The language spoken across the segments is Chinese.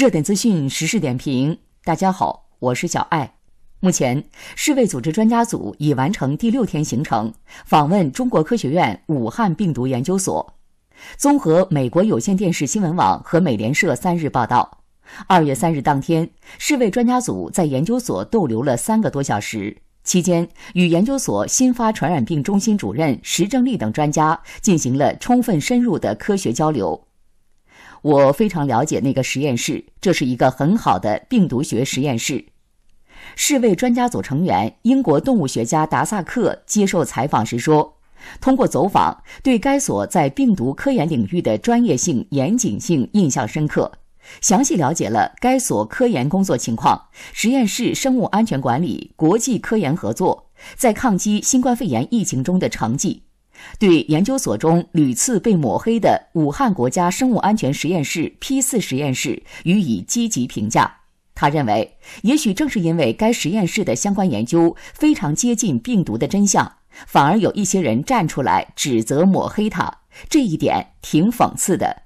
热点资讯、时事点评，大家好，我是小艾。目前，世卫组织专家组已完成第六天行程，访问中国科学院武汉病毒研究所。综合美国有线电视新闻网和美联社三日报道，二月三日当天，世卫专家组在研究所逗留了三个多小时，期间与研究所新发传染病中心主任石正丽等专家进行了充分深入的科学交流。我非常了解那个实验室，这是一个很好的病毒学实验室。世卫专家组成员、英国动物学家达萨克接受采访时说：“通过走访，对该所在病毒科研领域的专业性、严谨性印象深刻，详细了解了该所科研工作情况、实验室生物安全管理、国际科研合作在抗击新冠肺炎疫情中的成绩。”对研究所中屡次被抹黑的武汉国家生物安全实验室 P4 实验室予以积极评价。他认为，也许正是因为该实验室的相关研究非常接近病毒的真相，反而有一些人站出来指责抹黑他，这一点挺讽刺的。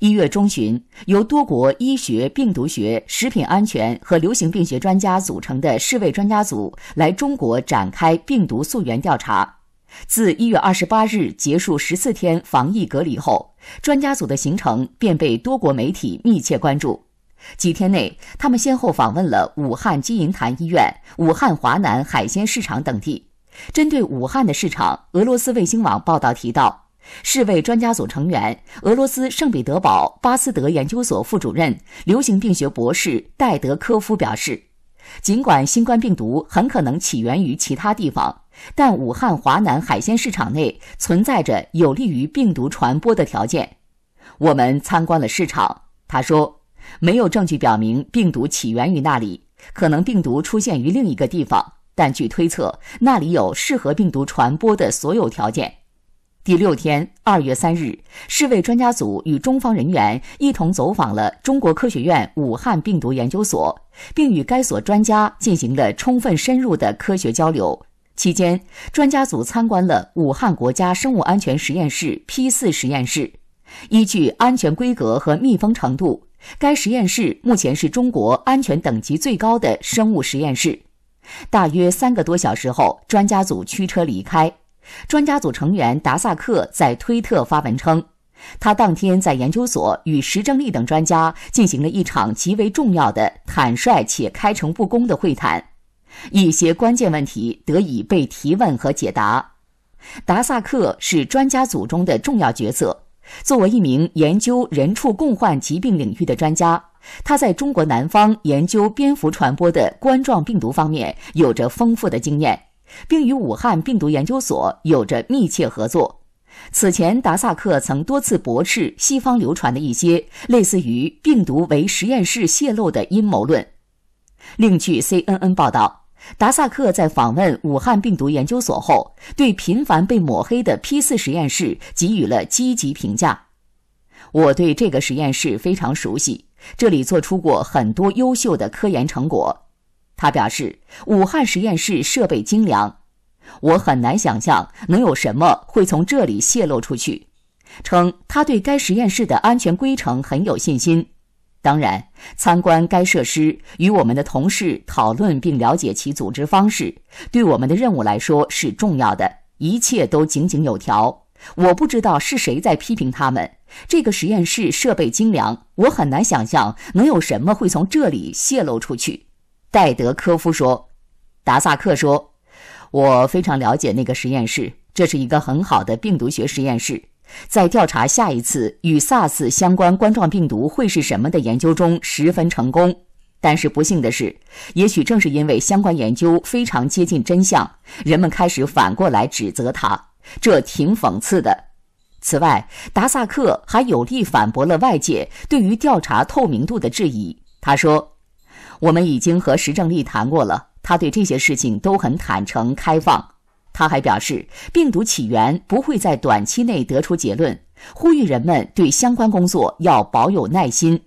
一月中旬，由多国医学、病毒学、食品安全和流行病学专家组成的世卫专家组来中国展开病毒溯源调查。自一月二十八日结束十四天防疫隔离后，专家组的行程便被多国媒体密切关注。几天内，他们先后访问了武汉金银潭医院、武汉华南海鲜市场等地。针对武汉的市场，俄罗斯卫星网报道提到，世卫专家组成员、俄罗斯圣彼得堡巴斯德研究所副主任、流行病学博士戴德科夫表示，尽管新冠病毒很可能起源于其他地方。但武汉华南海鲜市场内存在着有利于病毒传播的条件。我们参观了市场，他说，没有证据表明病毒起源于那里，可能病毒出现于另一个地方。但据推测，那里有适合病毒传播的所有条件。第六天，二月三日，世卫专家组与中方人员一同走访了中国科学院武汉病毒研究所，并与该所专家进行了充分深入的科学交流。期间，专家组参观了武汉国家生物安全实验室 P 四实验室。依据安全规格和密封程度，该实验室目前是中国安全等级最高的生物实验室。大约三个多小时后，专家组驱车离开。专家组成员达萨克在推特发文称，他当天在研究所与石正丽等专家进行了一场极为重要的、坦率且开诚布公的会谈。一些关键问题得以被提问和解答。达萨克是专家组中的重要角色。作为一名研究人畜共患疾病领域的专家，他在中国南方研究蝙蝠传播的冠状病毒方面有着丰富的经验，并与武汉病毒研究所有着密切合作。此前，达萨克曾多次驳斥西方流传的一些类似于病毒为实验室泄露的阴谋论。另据 CNN 报道。达萨克在访问武汉病毒研究所后，对频繁被抹黑的 p 四实验室给予了积极评价。我对这个实验室非常熟悉，这里做出过很多优秀的科研成果。他表示，武汉实验室设备精良，我很难想象能有什么会从这里泄露出去。称他对该实验室的安全规程很有信心。当然，参观该设施与我们的同事讨论并了解其组织方式，对我们的任务来说是重要的。一切都井井有条。我不知道是谁在批评他们。这个实验室设备精良，我很难想象能有什么会从这里泄露出去。”戴德科夫说，“达萨克说，我非常了解那个实验室，这是一个很好的病毒学实验室。”在调查下一次与 SARS 相关冠状病毒会是什么的研究中十分成功，但是不幸的是，也许正是因为相关研究非常接近真相，人们开始反过来指责他，这挺讽刺的。此外，达萨克还有力反驳了外界对于调查透明度的质疑。他说：“我们已经和石正丽谈过了，他对这些事情都很坦诚开放。”他还表示，病毒起源不会在短期内得出结论，呼吁人们对相关工作要保有耐心。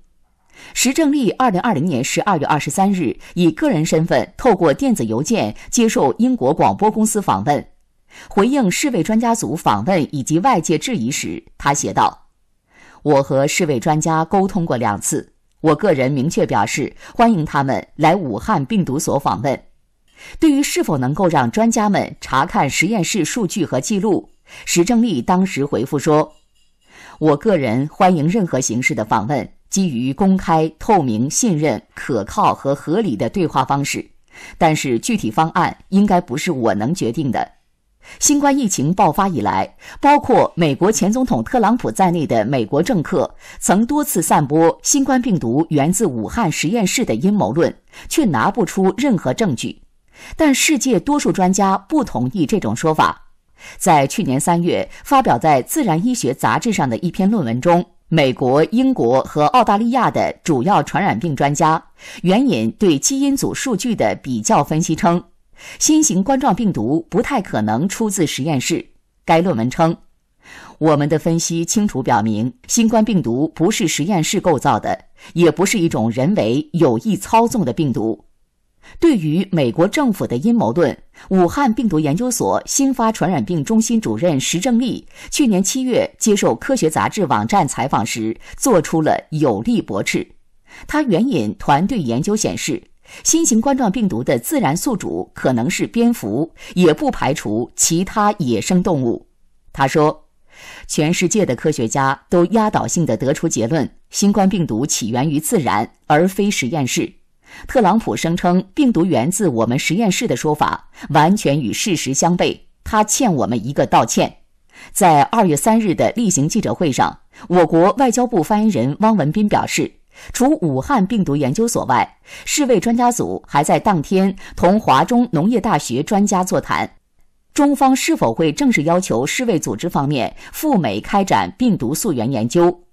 石正丽，二零二零年十二月二十三日，以个人身份透过电子邮件接受英国广播公司访问，回应世卫专家组访问以及外界质疑时，他写道：“我和世卫专家沟通过两次，我个人明确表示欢迎他们来武汉病毒所访问。”对于是否能够让专家们查看实验室数据和记录，石正丽当时回复说：“我个人欢迎任何形式的访问，基于公开、透明、信任、可靠和合理的对话方式。但是具体方案应该不是我能决定的。”新冠疫情爆发以来，包括美国前总统特朗普在内的美国政客曾多次散播新冠病毒源自武汉实验室的阴谋论，却拿不出任何证据。但世界多数专家不同意这种说法。在去年三月发表在《自然医学》杂志上的一篇论文中，美国、英国和澳大利亚的主要传染病专家援引对基因组数据的比较分析称，新型冠状病毒不太可能出自实验室。该论文称：“我们的分析清楚表明，新冠病毒不是实验室构造的，也不是一种人为有意操纵的病毒。”对于美国政府的阴谋论，武汉病毒研究所新发传染病中心主任石正丽去年七月接受科学杂志网站采访时做出了有力驳斥。他援引团队研究显示，新型冠状病毒的自然宿主可能是蝙蝠，也不排除其他野生动物。他说：“全世界的科学家都压倒性的得出结论，新冠病毒起源于自然，而非实验室。”特朗普声称病毒源自我们实验室的说法完全与事实相悖，他欠我们一个道歉。在二月三日的例行记者会上，我国外交部发言人汪文斌表示，除武汉病毒研究所外，世卫专家组还在当天同华中农业大学专家座谈。中方是否会正式要求世卫组织方面赴美开展病毒溯源研究？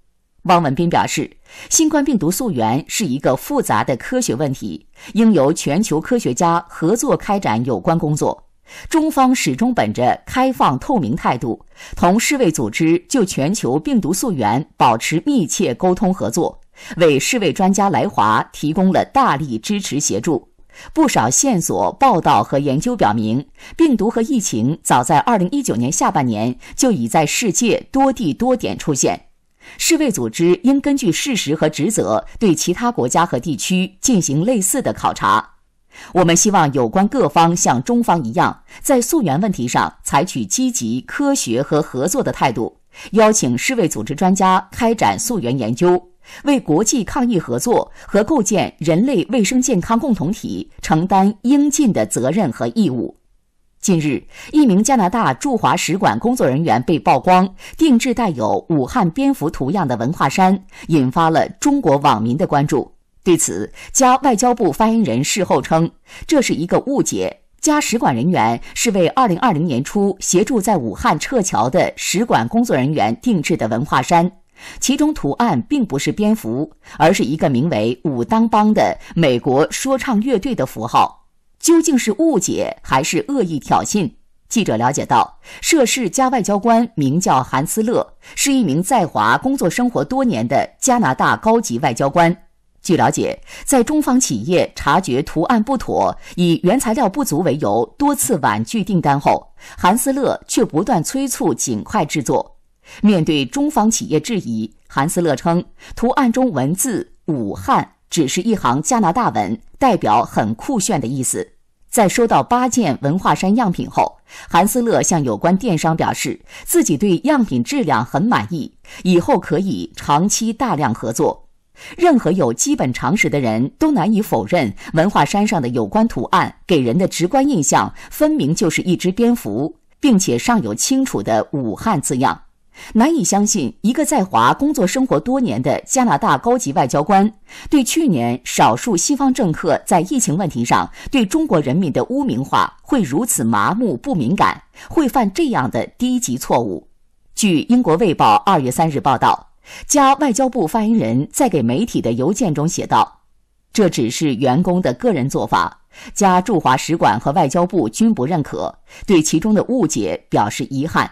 汪文斌表示，新冠病毒溯源是一个复杂的科学问题，应由全球科学家合作开展有关工作。中方始终本着开放、透明态度，同世卫组织就全球病毒溯源保持密切沟通合作，为世卫专家来华提供了大力支持协助。不少线索报道和研究表明，病毒和疫情早在二零一九年下半年就已在世界多地多点出现。世卫组织应根据事实和职责，对其他国家和地区进行类似的考察。我们希望有关各方像中方一样，在溯源问题上采取积极、科学和合作的态度，邀请世卫组织专家开展溯源研究，为国际抗疫合作和构建人类卫生健康共同体承担应尽的责任和义务。近日，一名加拿大驻华使馆工作人员被曝光定制带有武汉蝙蝠图样的文化衫，引发了中国网民的关注。对此，加外交部发言人事后称，这是一个误解。加使馆人员是为2020年初协助在武汉撤侨的使馆工作人员定制的文化衫，其中图案并不是蝙蝠，而是一个名为“武当帮”的美国说唱乐队的符号。究竟是误解还是恶意挑衅？记者了解到，涉事加外交官名叫韩思乐，是一名在华工作生活多年的加拿大高级外交官。据了解，在中方企业察觉图案不妥，以原材料不足为由多次婉拒订单后，韩思乐却不断催促尽快制作。面对中方企业质疑，韩思乐称，图案中文字“武汉”只是一行加拿大文，代表很酷炫的意思。在收到八件文化衫样品后，韩思乐向有关电商表示，自己对样品质量很满意，以后可以长期大量合作。任何有基本常识的人都难以否认，文化衫上的有关图案给人的直观印象分明就是一只蝙蝠，并且上有清楚的“武汉”字样。难以相信，一个在华工作生活多年的加拿大高级外交官，对去年少数西方政客在疫情问题上对中国人民的污名化会如此麻木不敏感，会犯这样的低级错误。据英国《卫报》二月三日报道，加外交部发言人在给媒体的邮件中写道：“这只是员工的个人做法，加驻华使馆和外交部均不认可，对其中的误解表示遗憾。”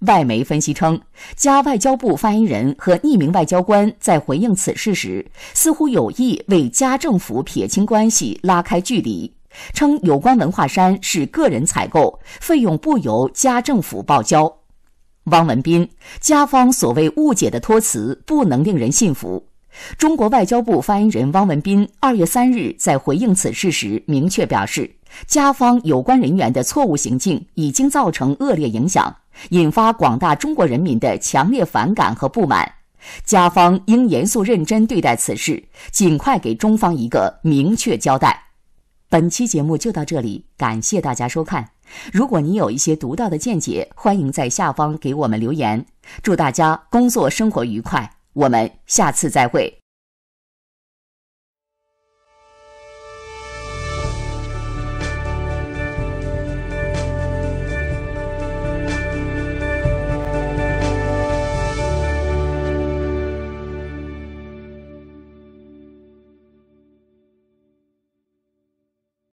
外媒分析称，加外交部发言人和匿名外交官在回应此事时，似乎有意为加政府撇清关系、拉开距离，称有关文化衫是个人采购，费用不由加政府报销。汪文斌：加方所谓误解的托词不能令人信服。中国外交部发言人汪文斌二月三日在回应此事时明确表示，加方有关人员的错误行径已经造成恶劣影响。引发广大中国人民的强烈反感和不满，加方应严肃认真对待此事，尽快给中方一个明确交代。本期节目就到这里，感谢大家收看。如果您有一些独到的见解，欢迎在下方给我们留言。祝大家工作生活愉快，我们下次再会。